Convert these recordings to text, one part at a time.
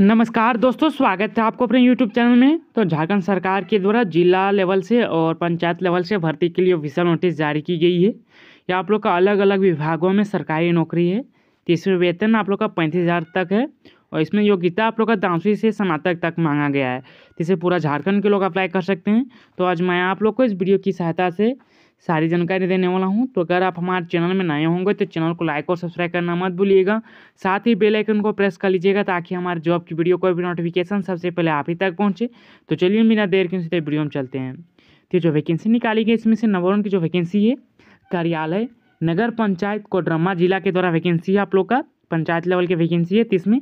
नमस्कार दोस्तों स्वागत है आपको अपने यूट्यूब चैनल में तो झारखंड सरकार के द्वारा जिला लेवल से और पंचायत लेवल से भर्ती के लिए ऑफिशियल नोटिस जारी की गई है ये आप लोग का अलग अलग विभागों में सरकारी नौकरी है इसमें वेतन आप लोग का पैंतीस हज़ार तक है और इसमें योग्यता आप लोग का दामसवी से स्नातक तक मांगा गया है जिसे पूरा झारखंड के लोग अप्लाई कर सकते हैं तो आज मैं आप लोग को इस वीडियो की सहायता से सारी जानकारी देने वाला हूँ तो अगर आप हमारे चैनल में नए होंगे तो चैनल को लाइक और सब्सक्राइब करना मत भूलिएगा साथ ही बेल आइकन को प्रेस कर लीजिएगा ताकि हमारे जॉब की वीडियो कोई भी नोटिफिकेशन सबसे पहले आप ही तक पहुँचे तो चलिए बिना देर के सीधे वीडियो में चलते हैं तो जो वैकेंसी निकाली गई इसमें से नवरण की जो वैकेंसी है कार्यालय नगर पंचायत कोडरमा जिला के द्वारा वैकेंसी है आप लोग का पंचायत लेवल की वैकेंसी है तो इसमें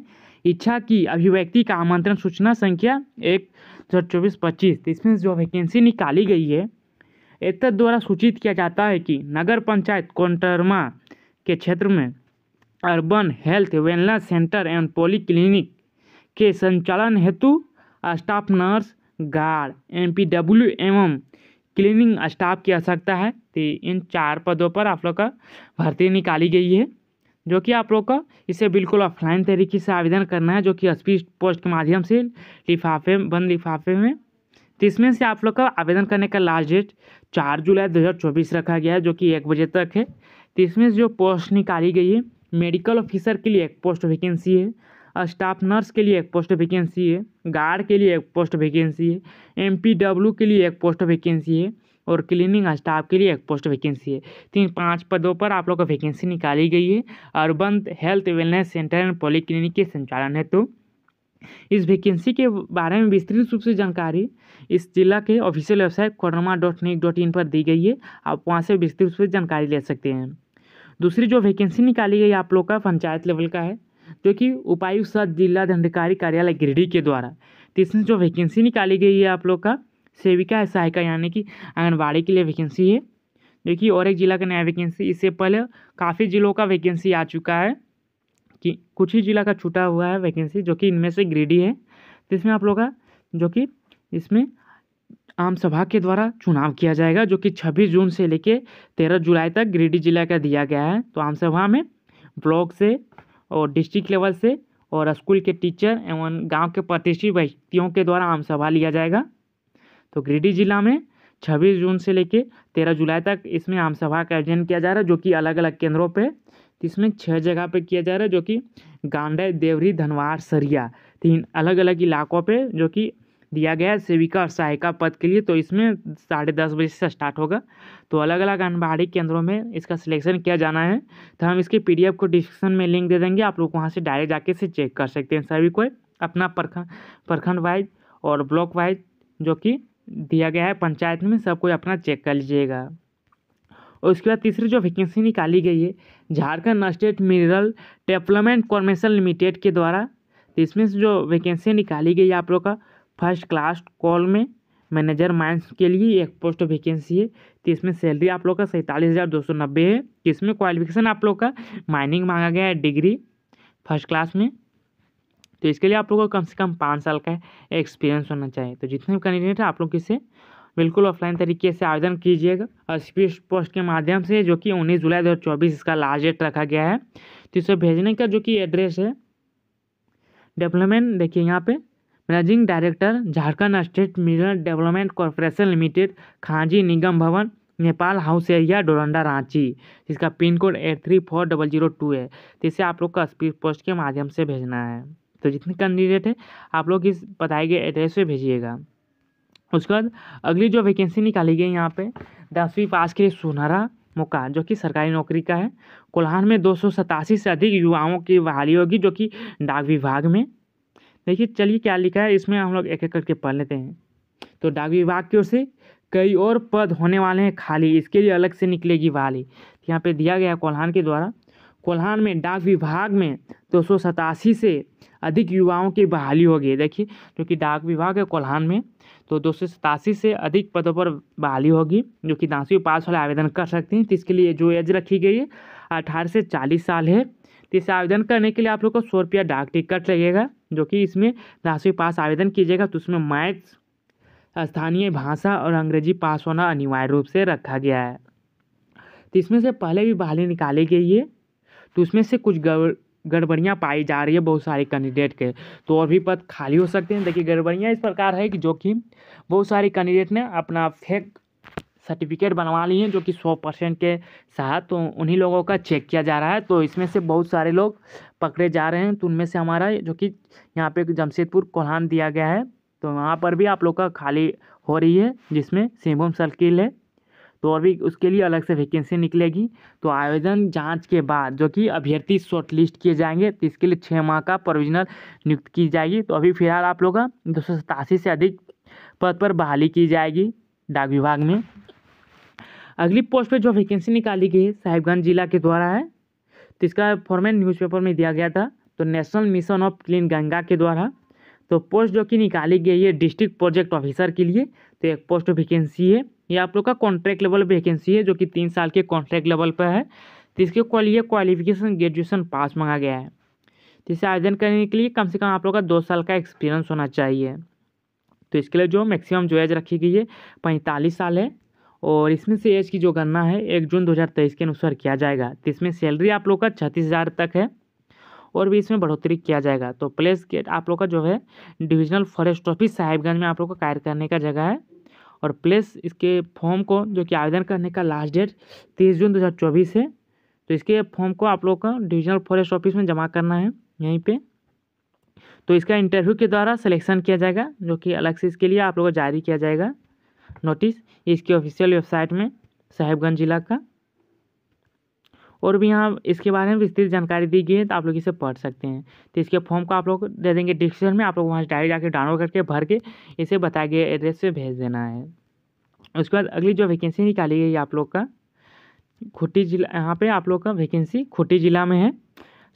इच्छा की अभिव्यक्ति का आमंत्रण सूचना संख्या एक दो हज़ार चौबीस पच्चीस तो इसमें जो वैकेंसी निकाली गई है एतद द्वारा सूचित किया जाता है कि नगर पंचायत कोंटरमा के क्षेत्र में अर्बन हेल्थ वेलनेस सेंटर एवं पोली क्लिनिक के संचालन हेतु staff nurse guard M P W एवं क्लीनिंग स्टाफ की आवश्यकता है तो इन चार पदों पर आप लोग का भर्ती निकाली गई है जो कि आप लोग का इसे बिल्कुल ऑफलाइन तरीके से आवेदन करना है जो कि स्पीड पोस्ट के माध्यम से लिफाफे बंद लिफाफे में तो इसमें से आप लोग का आवेदन करने का लास्ट डेट चार जुलाई चौबीस रखा गया है जो कि एक बजे तक है तो इसमें जो पोस्ट निकाली गई है मेडिकल ऑफिसर के लिए एक पोस्ट वैकेंसी है स्टाफ नर्स के लिए एक पोस्ट वैकेंसी है गार्ड के लिए एक पोस्ट वैकेंसी है एमपीडब्ल्यू के लिए एक पोस्ट वैकेंसी है और क्लीनिंग स्टाफ के लिए एक पोस्ट वैकेंसी है तीन पाँच पदों पर आप लोग का वैकेंसी निकाली गई है urban health wellness centre and polyclinic के संचालन है तो इस वैकेंसी के बारे में विस्तृत रूप से जानकारी इस जिला के official website corona dot nic dot in पर दी गई है आप वहाँ से विस्तृत रूप से जानकारी ले सकते हैं दूसरी जो वैकेंसी निकाली गई आप लोग का पंचायत लेवल का है जो कि उपायुक्त सह जिला दंडकारी कार्यालय गिरिडीह के द्वारा तीसरी जो वैकेंसी निकाली गई है आप लोग का सेविका सहायिका यानी कि आंगनबाड़ी के लिए वैकेंसी है देखिए और एक जिला का नया वैकेंसी इससे पहले काफ़ी जिलों का वैकेंसी आ चुका है कि कुछ ही जिला का छूटा हुआ है वैकेंसी जो कि इनमें से ग्रेडी है जिसमें तो आप लोग का जो कि इसमें आम सभा के द्वारा चुनाव किया जाएगा जो कि 26 जून से लेके 13 जुलाई तक गिरिडीह जिला का दिया गया है तो आम सभा में ब्लॉक से और डिस्ट्रिक्ट लेवल से और स्कूल के टीचर एवं गांव के प्रतिष्ठित व्यक्तियों के द्वारा आम सभा लिया जाएगा तो गिरिडीह जिला में 26 जून से लेके 13 जुलाई तक इसमें आम सभा का आयोजन किया जा रहा है जो कि अलग अलग केंद्रों पर इसमें छः जगह पे किया जा रहा है जो कि गांडे देवरी धनवार सरिया तीन अलग अलग इलाकों पे जो कि दिया गया है सेविका और सहायिका पद के लिए तो इसमें साढ़े दस बजे से स्टार्ट होगा तो अलग अलग आंगनबाड़ी केंद्रों में इसका सिलेक्शन किया जाना है तो हम इसके पी को डिस्क्रिप्शन में लिंक दे देंगे आप लोग वहाँ से डायरेक्ट जाके इसे चेक कर सकते हैं सभी को अपना प्रखंड प्रखंड वाइज और ब्लॉक वाइज जो कि दिया गया है पंचायत में सब कोई अपना चेक कर लीजिएगा और उसके बाद तीसरी जो वैकेंसी निकाली गई है Jharkhand state mineral development corporation limited के द्वारा तो इसमें से जो वैकेंसी निकाली गई आप लोग का फर्स्ट क्लास कॉल में मैनेजर माइंस के लिए एक पोस्ट वैकेंसी है तो इसमें सैलरी आप लोग का सैंतालीस हज़ार दो सौ नब्बे है तो इसमें क्वालिफिकेशन आप लोग का माइनिंग मांगा गया है डिग्री फर्स्ट क्लास में तो इसके लिए आप लोग का कम से कम पाँच साल का एक्सपीरियंस होना चाहिए तो जितने भी कैंडिडेट हैं आप लोग इसे बिल्कुल ऑफलाइन तरीके से आवेदन कीजिएगा स्पीड पोस्ट के माध्यम से जो कि उन्नीस जुलाई दो इसका लास्ट डेट रखा गया है तो इसे भेजने का जो कि एड्रेस है डेवलपमेंट देखिए यहाँ पे managing director Jharkhand state mineral development corporation limited खांजी निगम भवन नेपाल हाउस एरिया डोरंडा रांची जिसका pin code eight three four double zero two है तो इसे आप लोग का स्पीड पोस्ट के माध्यम से भेजना है तो जितने कैंडिडेट है आप लोग इस बताए गए एड्रेस पर भेजिएगा उसके बाद अगली जो वैकेंसी निकाली गई यहाँ पे दसवीं पास के लिए सुनहरा मौका जो कि सरकारी नौकरी का है कोल्हान में दो से अधिक युवाओं की बहाली होगी जो कि डाक विभाग में देखिए चलिए क्या लिखा है इसमें हम लोग एक एक करके पढ़ लेते हैं तो डाक विभाग की ओर से कई और पद होने वाले हैं खाली इसके लिए अलग से निकलेगी बहाली यहाँ पे दिया गया कोल्हान के द्वारा कोल्हान में डाक विभाग में दो से अधिक युवाओं की बहाली होगी देखिए जो कि डाक विभाग है कोल्हान में तो दो से अधिक पदों पर बहाली होगी जो कि दसवीं पास वाले आवेदन कर सकते हैं तो इसके लिए जो एज रखी गई है अठारह से चालीस साल है तो इसे आवेदन करने के लिए आप लोग को सौ रुपया डाक टिकट लगेगा जो कि इसमें दसवीं पास आवेदन कीजिएगा तो उसमें मैथ्स स्थानीय भाषा और अंग्रेजी पास होना अनिवार्य रूप से रखा गया है तो इसमें से पहले भी बहाली निकाली गई है तो उसमें से कुछ गौर गड़बड़ियाँ पाई जा रही है बहुत सारे कैंडिडेट के तो और भी पद खाली हो सकते हैं देखिए गड़बड़ियाँ इस प्रकार है कि जो कि बहुत सारे कैंडिडेट ने अपना फेक सर्टिफिकेट बनवा लिए हैं जो कि सौ परसेंट के साथ तो उन्हीं लोगों का चेक किया जा रहा है तो इसमें से बहुत सारे लोग पकड़े जा रहे हैं तो उनमें से हमारा जो कि यहाँ पे जमशेदपुर कोल्हान दिया गया है तो वहाँ पर भी आप लोग का खाली हो रही है जिसमें सिंहभूम सर्किल है तो अभी उसके लिए अलग से वैकेंसी निकलेगी तो आवेदन जांच के बाद जो कि अभ्यर्थी शॉर्टलिस्ट किए जाएंगे तो इसके लिए छः माह का प्रोविजनल नियुक्त की जाएगी तो अभी फिलहाल आप लोग का दो से अधिक पद पर बहाली की जाएगी डाक विभाग में अगली पोस्ट पर जो वैकेंसी निकाली गई है साहिबगंज जिला के द्वारा है तो इसका फॉर्मेट न्यूज़पेपर में दिया गया था तो national mission of clean Ganga के द्वारा तो पोस्ट जो कि निकाली गई है डिस्ट्रिक्ट प्रोजेक्ट ऑफिसर के लिए तो एक पोस्ट वैकेंसी है ये आप लोग का कॉन्ट्रैक्ट लेवल वैकेंसी है जो कि तीन साल के कॉन्ट्रैक्ट लेवल पर है तो इसके ये क्वालिफिकेशन ग्रेजुएशन पास मंगा गया है तो इसे आवेदन करने के लिए कम से कम आप लोग का दो साल का एक्सपीरियंस होना चाहिए तो इसके लिए जो मैक्सिमम जो एज रखी गई है पैंतालीस साल है और इसमें से एज की जो गणना है एक जून 2023 के अनुसार किया जाएगा तो इसमें सैलरी आप लोग का छत्तीस हज़ार तक है और भी इसमें बढ़ोतरी किया जाएगा तो प्लेस गेट आप लोग का जो है डिविजनल फॉरेस्ट ऑफिस साहिबगंज में आप लोग का कार्य करने का जगह है और प्लस इसके फॉर्म को जो कि आवेदन करने का लास्ट डेट तीस जून दो है तो इसके फॉर्म को आप लोग का डिविजनल फॉरेस्ट ऑफिस में जमा करना है यहीं पे तो इसका इंटरव्यू के द्वारा सिलेक्शन किया जाएगा जो कि अलग से इसके लिए आप लोगों को जारी किया जाएगा नोटिस इसकी ऑफिशियल वेबसाइट में साहेबगंज जिला का और भी यहाँ इसके बारे में विस्तृत जानकारी दी गई है तो आप लोग इसे पढ़ सकते हैं तो इसके फॉर्म को आप लोग दे देंगे डिस्क्रिप्शन में आप लोग वहाँ से डायरेक्ट जाकर डाउनलोड करके भर के इसे बताए गए एड्रेस पर भेज देना है उसके बाद अगली जो वैकेंसी निकाली गई आप लोग का खुट्टी जिला यहाँ पर आप लोग का वैकेंसी खुट्टी जिला में है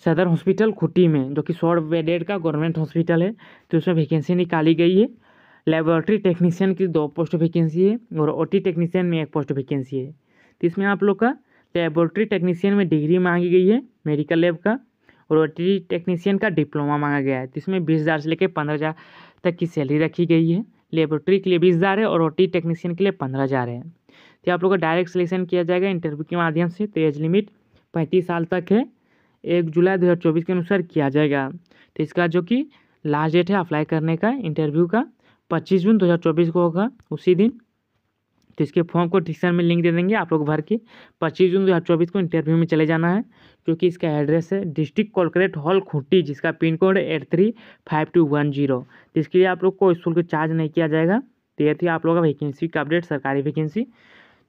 सदर हॉस्पिटल खुट्टी में जो कि सौ बेडेड का गवर्नमेंट हॉस्पिटल है तो उसमें वैकेंसी निकाली गई है लेबोरेटरी टेक्नीशियन की दो पोस्ट वैकेंसी है और ओटी टेक्नीशियन में एक पोस्ट वैकेंसी है तो इसमें आप लोग का लेबोरेटरी टेक्नीशियन में डिग्री मांगी गई है मेडिकल लैब का और लेबोरेटरी टेक्नीशियन का डिप्लोमा मांगा गया है तो इसमें बीस हज़ार से लेकर पंद्रह हज़ार तक की सैलरी रखी गई है लेबोरेटरी के लिए बीस हज़ार है और रोटरी टेक्नीशियन के लिए पंद्रह हज़ार है तो आप लोग का डायरेक्ट सिलेक्शन किया जाएगा इंटरव्यू के माध्यम से तो एज लिमिट पैंतीस साल तक है एक जुलाई दो हज़ार चौबीस के अनुसार किया जाएगा तो इसका जो कि लास्ट डेट है अप्लाई करने का इंटरव्यू का पच्चीस जून दो हज़ार चौबीस को होगा उसी दिन तो इसके फॉर्म को डिस्क्रिप्शन में लिंक दे देंगे आप लोग भर के पच्चीस जून दो को इंटरव्यू में चले जाना है क्योंकि इसका एड्रेस है डिस्ट्रिक्ट कॉर्पोरेट हॉल खूंटी जिसका pin code eight three five two one zero तो इसके लिए आप लोग को स्कूल को चार्ज नहीं किया जाएगा तो ये थी आप लोगों का वैकेंसी का अपडेट सरकारी वैकेंसी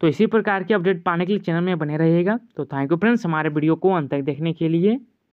तो इसी प्रकार की अपडेट पाने के लिए चैनल में बने रहिएगा तो थैंक यू फ्रेंड्स हमारे वीडियो को अंत तक देखने के लिए